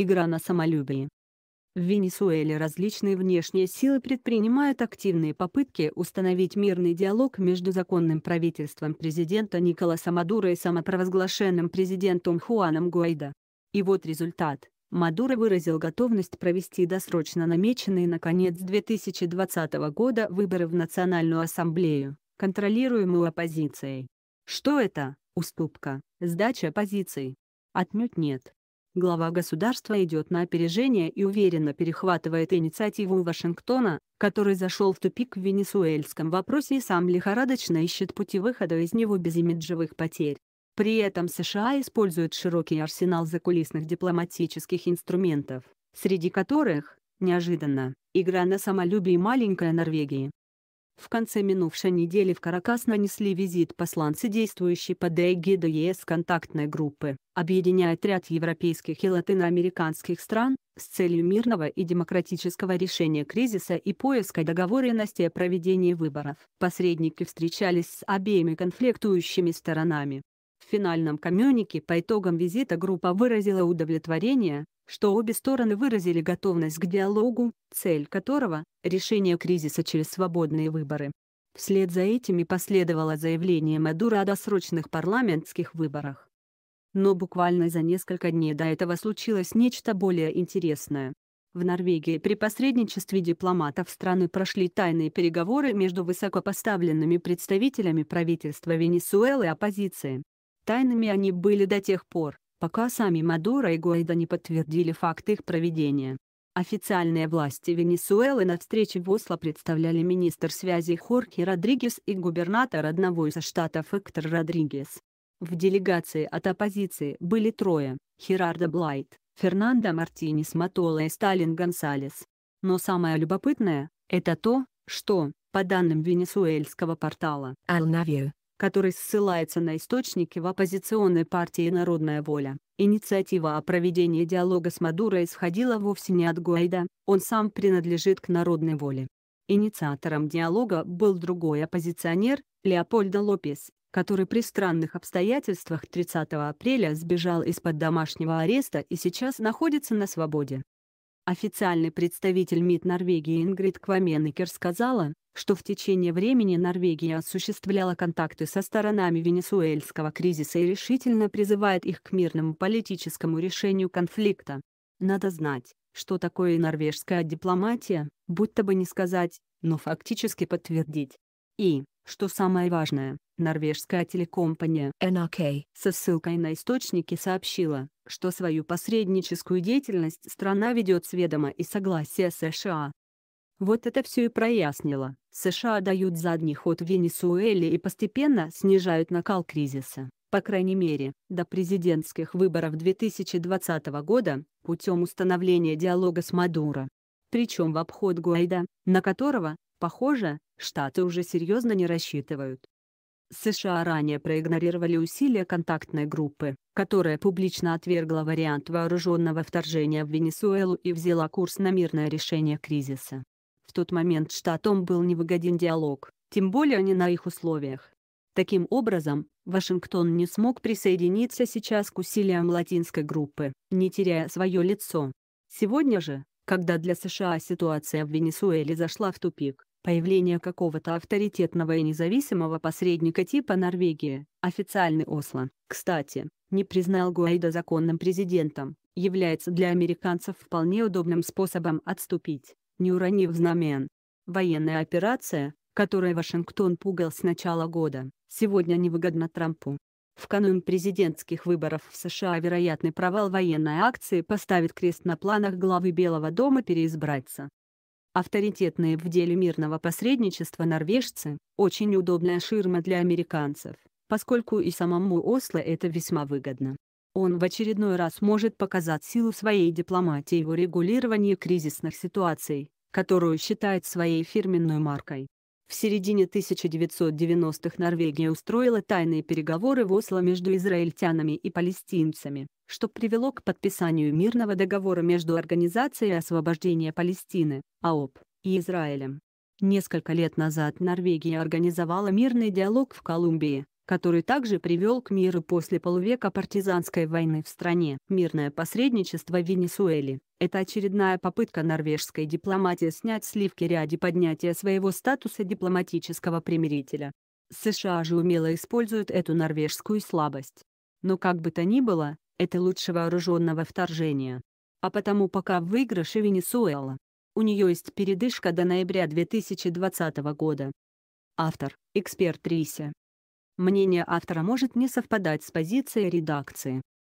игра на самолюбие. В Венесуэле различные внешние силы предпринимают активные попытки установить мирный диалог между законным правительством президента Николаса Мадуро и самопровозглашенным президентом Хуаном Гуайда. И вот результат. Мадуро выразил готовность провести досрочно намеченные на конец 2020 года выборы в Национальную ассамблею, контролируемую оппозицией. Что это? Уступка, сдача позиций? Отнюдь нет глава государства идет на опережение и уверенно перехватывает инициативу Вашингтона, который зашел в тупик в венесуэльском вопросе и сам лихорадочно ищет пути выхода из него без имиджевых потерь. При этом США используют широкий арсенал закулисных дипломатических инструментов, среди которых, неожиданно, игра на самолюбие маленькой Норвегии. В конце минувшей недели в Каракас нанесли визит посланцы действующей под эгидой ЕС контактной группы, объединяет ряд европейских и латиноамериканских стран, с целью мирного и демократического решения кризиса и поиска договоренности о проведении выборов. Посредники встречались с обеими конфликтующими сторонами, в финальном коммюнике по итогам визита группа выразила удовлетворение, что обе стороны выразили готовность к диалогу, цель которого – решение кризиса через свободные выборы. Вслед за этими последовало заявление Мадура о досрочных парламентских выборах. Но буквально за несколько дней до этого случилось нечто более интересное. В Норвегии при посредничестве дипломатов страны прошли тайные переговоры между высокопоставленными представителями правительства Венесуэлы и оппозиции. Тайными они были до тех пор, пока сами Мадуро и Гуайдо не подтвердили факт их проведения. Официальные власти Венесуэлы на встрече в Осло представляли министр связи Хорхе Родригес и губернатор одного из штатов Эктор Родригес. В делегации от оппозиции были трое – Херардо Блайт, Фернандо Мартинес Матола и Сталин Гонсалес. Но самое любопытное – это то, что, по данным венесуэльского портала Alnavio, который ссылается на источники в оппозиционной партии «Народная воля». Инициатива о проведении диалога с Мадуро исходила вовсе не от Гуайда, он сам принадлежит к «Народной воле». Инициатором диалога был другой оппозиционер, Леопольдо Лопес, который при странных обстоятельствах 30 апреля сбежал из-под домашнего ареста и сейчас находится на свободе. Официальный представитель МИД Норвегии Ингрид Кваменекер сказала, что в течение времени Норвегия осуществляла контакты со сторонами венесуэльского кризиса и решительно призывает их к мирному политическому решению конфликта. Надо знать, что такое норвежская дипломатия, будто бы не сказать, но фактически подтвердить. И, что самое важное, норвежская телекомпания NRK со ссылкой на источники сообщила, что свою посредническую деятельность страна ведет с ведома и согласия США. Вот это все и прояснило. США дают задний ход Венесуэле и постепенно снижают накал кризиса, по крайней мере, до президентских выборов 2020 года, путем установления диалога с Мадуро причем в обход Гуайда, на которого, Похоже, Штаты уже серьезно не рассчитывают. США ранее проигнорировали усилия контактной группы, которая публично отвергла вариант вооруженного вторжения в Венесуэлу и взяла курс на мирное решение кризиса. В тот момент штатам был невыгоден диалог, тем более не на их условиях. Таким образом, Вашингтон не смог присоединиться сейчас к усилиям латинской группы, не теряя свое лицо. Сегодня же, когда для США ситуация в Венесуэле зашла в тупик, Появление какого-то авторитетного и независимого посредника типа Норвегия, официальный Осло, кстати, не признал Гуайда законным президентом, является для американцев вполне удобным способом отступить, не уронив знамен. Военная операция, которой Вашингтон пугал с начала года, сегодня невыгодна Трампу. В канун президентских выборов в США вероятный провал военной акции поставит крест на планах главы Белого дома переизбраться. Авторитетные в деле мирного посредничества норвежцы – очень удобная ширма для американцев, поскольку и самому Осло это весьма выгодно. Он в очередной раз может показать силу своей дипломатии в урегулировании кризисных ситуаций, которую считает своей фирменной маркой. В середине 1990-х Норвегия устроила тайные переговоры в Осло между израильтянами и палестинцами, что привело к подписанию мирного договора между Организацией освобождения Палестины АОП и Израилем. Несколько лет назад Норвегия организовала мирный диалог в Колумбии, который также привел к миру после полувека партизанской войны в стране. Мирное посредничество в Венесуэле – это очередная попытка норвежской дипломатии снять сливки ряди поднятия своего статуса дипломатического примирителя. США же умело используют эту норвежскую слабость. Но как бы то ни было, это лучше вооруженного вторжения. А потому пока в выигрыше Венесуэла. У нее есть передышка до ноября 2020 года. Автор – эксперт Риси. Мнение автора может не совпадать с позицией редакции.